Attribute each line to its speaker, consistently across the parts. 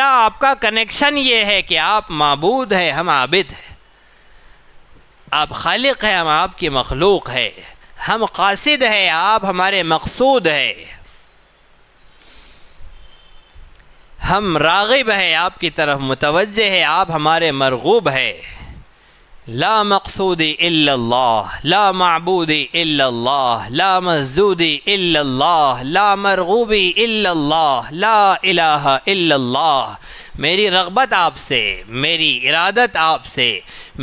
Speaker 1: आपका कनेक्शन ये है कि आप मबूद है हम आबिद है आप खालिक है हम आपकी मखलूक है हम कासिद है आप हमारे मकसूद है हम रागिब है आपकी तरफ मुतवज़ है आप हमारे मरगूब है ला मकसूद अल्लाह ला मबूद अल्लाह ला मजूद अल्लाह ला मरगूबी अल्लाह ला इलाहा अल्लाह मेरी रगबत आपसे मेरी इरादत आपसे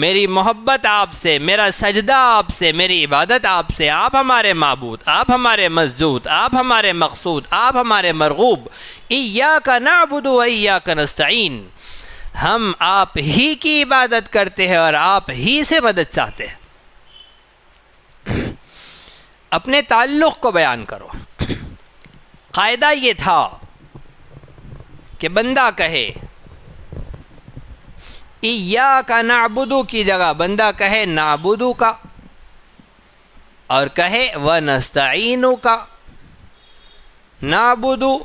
Speaker 1: मेरी मोहब्बत आपसे मेरा सजदा आपसे मेरी इबादत आपसे आप हमारे मबूद आप हमारे मस्जूद आप हमारे मकसूद आप हमारे मरगूब इया का नाबुद व ईया का नस्तीन हम आप ही की इबादत करते हैं और आप ही से मदद चाहते हैं अपने ताल्लुक़ को बयान करो कायदा ये था कि बंदा कहे ईया का नाबुदू की जगह बंदा कहे नाबुदू का और कहे व नस्तीनू का नाबुदू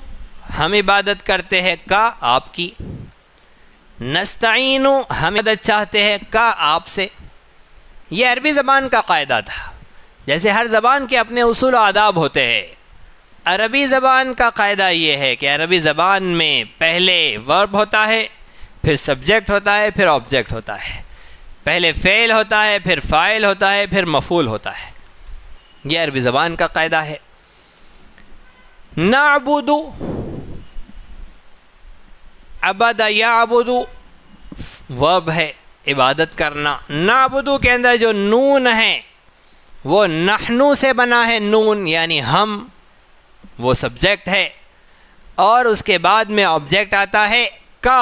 Speaker 1: हम इबादत करते हैं का आपकी नस्तीन हम मदद चाहते हैं का आपसे यह अरबी ज़बान का कायदा था जैसे हर ज़बान के अपने असूल आदाब होते हैं अरबी ज़बान का कायदा ये है कि अरबी ज़बान में पहले वर्ब होता है फिर सब्जेक्ट होता है फिर ऑब्जेक्ट होता है पहले फ़ेल होता है फिर फ़ाइल होता है फिर मफूल होता है यह अरबी ज़बान का कायदा है नाबुदू अबद अबुदू वब है इबादत करना ना अबुदू के अंदर जो नून है वो नहनू से बना है नून यानी हम वो सब्जेक्ट है और उसके बाद में ऑब्जेक्ट आता है का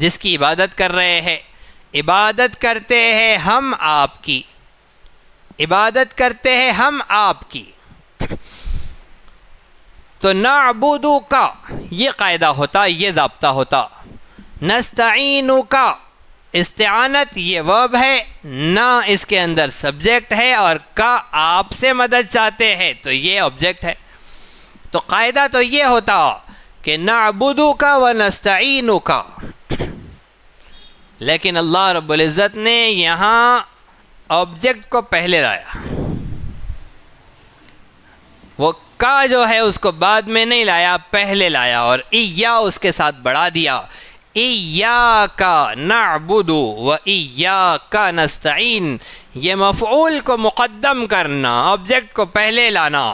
Speaker 1: जिसकी इबादत कर रहे हैं इबादत करते हैं हम आपकी इबादत करते हैं हम आपकी तो नाबुदू का ये कायदा होता ये जबता होता नस्तनु का इस्तानत ये वर्ब है ना इसके अंदर सब्जेक्ट है और का आपसे मदद चाहते हैं तो ये ऑब्जेक्ट है तो कायदा तो ये होता कि नाबुदू का व नस्तनु का लेकिन अल्लाह रबुल्ज़त ने यहाँ ऑब्जेक्ट को पहले लाया वो का जो है उसको बाद में नहीं लाया पहले लाया और इया उसके साथ बढ़ा दिया इया का नाबुदो व इया का नस्तीन ये मफूल को मुकदम करना ऑब्जेक्ट को पहले लाना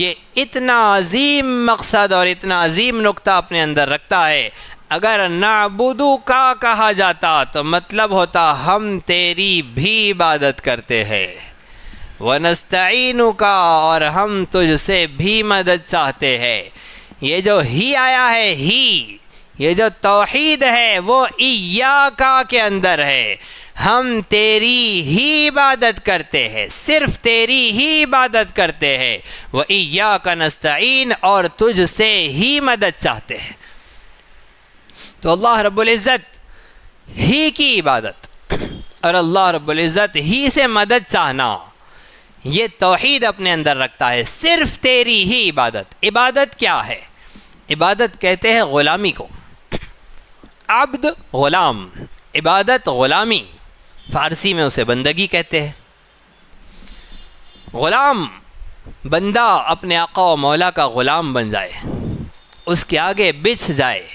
Speaker 1: ये इतना अजीम मकसद और इतना अजीम नुकता अपने अंदर रखता है अगर नाबुदू का कहा जाता तो मतलब होता हम तेरी भी इबादत करते हैं वनस्तईन का और हम तुझसे भी मदद चाहते हैं ये जो ही आया है ही ये जो तोहीद है वो इया का के अंदर है हम तेरी ही इबादत करते हैं सिर्फ तेरी ही इबादत करते हैं वह इया का नस्तीन और तुझसे ही मदद चाहते हैं तो अल्लाह इज़्जत ही की इबादत और अल्लाह रब्ज़त ही से मदद चाहना ये तोहद अपने अंदर रखता है सिर्फ तेरी ही इबादत इबादत क्या है इबादत कहते हैं ग़ुलामी को अब्द ग़ुलाम इबादत ग़ुलामी फ़ारसी में उसे बंदगी कहते हैं ग़ुलाम बंदा अपने आका व मौला का ग़ुलाम बन जाए उसके आगे बिछ जाए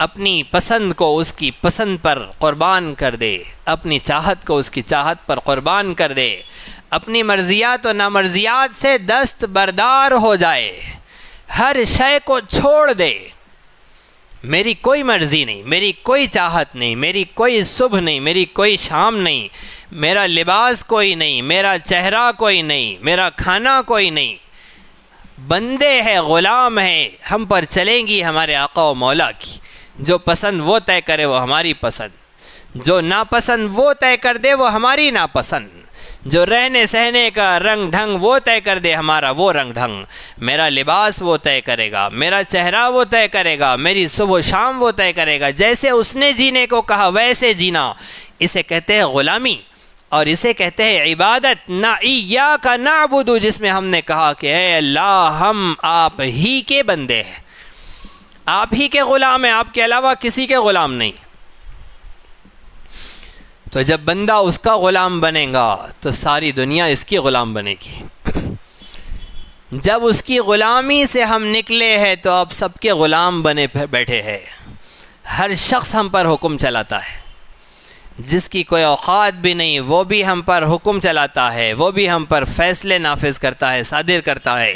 Speaker 1: अपनी पसंद को उसकी पसंद पर क़ुरबान कर दे अपनी चाहत को उसकी चाहत पर क़ुरबान कर दे अपनी मर्जियात और नामर्जियात से दस्त बरदार हो जाए हर शय को छोड़ दे मेरी कोई मर्जी नहीं मेरी कोई चाहत नहीं मेरी कोई सुबह नहीं मेरी कोई शाम नहीं मेरा लिबास कोई नहीं मेरा चेहरा कोई नहीं मेरा खाना कोई नहीं बंदे हैं ग़ुलाम हैं हम पर चलेंगी हमारे आका व मौला की जो पसंद वो तय करे वो हमारी पसंद जो नापसंद वो तय कर दे वो हमारी नापसंद जो रहने सहने का रंग ढंग वो तय कर दे हमारा वो रंग ढंग मेरा लिबास वो तय करेगा मेरा चेहरा वो तय करेगा मेरी सुबह शाम वो तय करेगा जैसे उसने जीने को कहा वैसे जीना इसे कहते हैं ग़ुलामी और इसे कहते हैं इबादत ना ईया का ना बुदू जिसमें हमने कहा कि अल्लाह हम आप ही के बंदे हैं आप ही के ग़ुलाम हैं आपके अलावा किसी के ग़ुलाम नहीं तो जब बंदा उसका ग़ुलाम बनेगा तो सारी दुनिया इसकी ग़ुलाम बनेगी जब उसकी ग़ुलामी से हम निकले हैं तो अब सबके ग़ुलाम बने बैठे हैं हर शख्स हम पर हुक्म चलाता है जिसकी कोई औकात भी नहीं वो भी हम पर हुक्म चलाता है वो भी हम पर फैसले नाफिज करता है सादिर करता है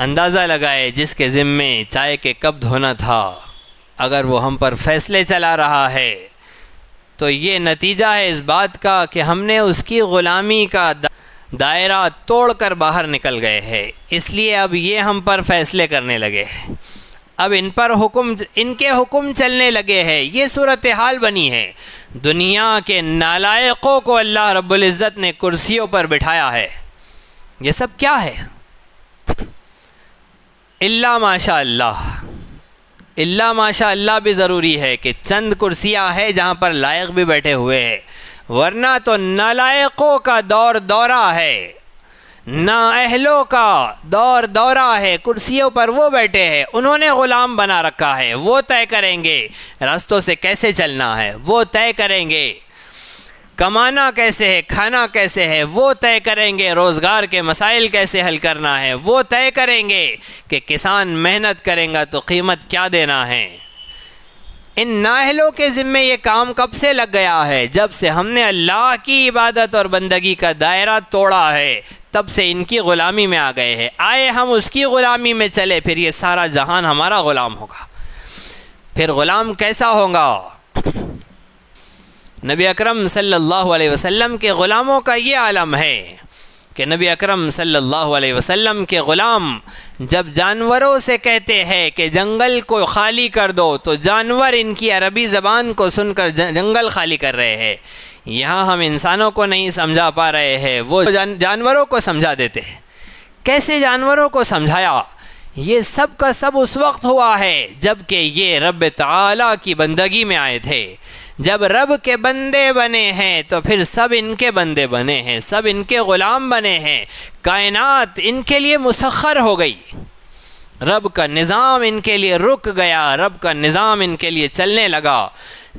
Speaker 1: अंदाज़ा लगाए जिसके ज़िम्मे चाय के कब धोना था अगर वो हम पर फैसले चला रहा है तो ये नतीजा है इस बात का कि हमने उसकी ग़ुलामी का दायरा तोड़कर बाहर निकल गए हैं इसलिए अब ये हम पर फैसले करने लगे हैं अब इन पर हुक्म इनके हुक्म चलने लगे हैं ये सूरत हाल बनी है दुनिया के नालायकों को अल्लाह रब्ज़त ने कुर्सियों पर बिठाया है ये सब क्या है इल्ला माशा अल्लाह इल्ला माशा अल्लाह भी ज़रूरी है कि चंद कुर्सियाँ है जहाँ पर लायक भी बैठे हुए हैं वरना तो नालायकों का दौर दौरा है नाअहलों का दौर दौरा है कुर्सियों पर वो बैठे हैं उन्होंने ग़ुलाम बना रखा है वो तय करेंगे रास्तों से कैसे चलना है वो तय करेंगे कमाना कैसे है खाना कैसे है वो तय करेंगे रोज़गार के मसाइल कैसे हल करना है वो तय करेंगे कि किसान मेहनत करेगा तो कीमत क्या देना है इन नाहलों के ज़िम्मे ये काम कब से लग गया है जब से हमने अल्लाह की इबादत और बंदगी का दायरा तोड़ा है तब से इनकी ग़ुलामी में आ गए हैं आए हम उसकी ग़ुलामी में चले फिर ये सारा जहान हमारा ग़ुलाम होगा फिर ग़ुलाम कैसा होगा नबी अकरम सल्लल्लाहु अलैहि वसल्लम के ग़ुलामों का ये आलम है कि नबी अकरम सल्लल्लाहु अलैहि वसल्लम के ग़ुलाम जब जानवरों से कहते हैं कि जंगल को खाली कर दो तो जानवर इनकी अरबी ज़बान को सुनकर जंगल खाली कर रहे हैं यहाँ हम इंसानों को नहीं समझा पा रहे हैं वो जानवरों को समझा देते हैं कैसे जानवरों को समझाया ये सब का सब उस वक्त हुआ है जबकि ये रब ताला की बंदगी में आए थे जब रब के बंदे बने हैं तो फिर सब इनके बंदे बने हैं सब इनके ग़ुलाम बने हैं कायनात इनके लिए मुसखर हो गई रब का निज़ाम इनके लिए रुक गया रब का निज़ाम इनके लिए चलने लगा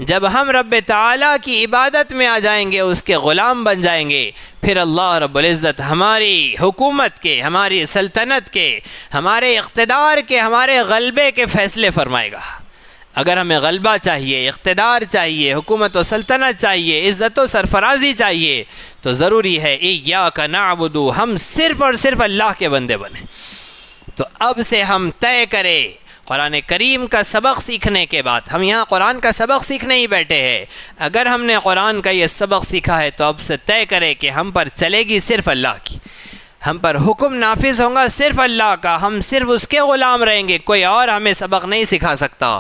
Speaker 1: जब हम रब ताला की इबादत में आ जाएंगे उसके ग़ुलाम बन जाएंगे फिर अल्लाह रब्ज़त हमारी हुकूमत के हमारी सल्तनत के हमारे इकतदार के हमारे गलबे के फ़ैसले फरमाएगा अगर हमें गलबा चाहिए इकतदार चाहिए हुकूमत व सल्तनत चाहिए इज़्ज़त व सरफराजी चाहिए तो ज़रूरी है ए या का नाबुदू हम सिर्फ़ और सिर्फ़ अल्लाह के बंदे बने तो अब से हम तय करें कुरान करीम का सबक सीखने के बाद हम यहाँ कुरान का सबक सीखने ही बैठे हैं अगर हमने कुरान का ये सबक सीखा है तो अब से तय करें कि हम पर चलेगी सिर्फ अल्लाह की हम पर हुक्म नाफिज होगा सिर्फ अल्लाह का हम सिर्फ उसके ग़ुलाम रहेंगे कोई और हमें सबक नहीं सिखा सकता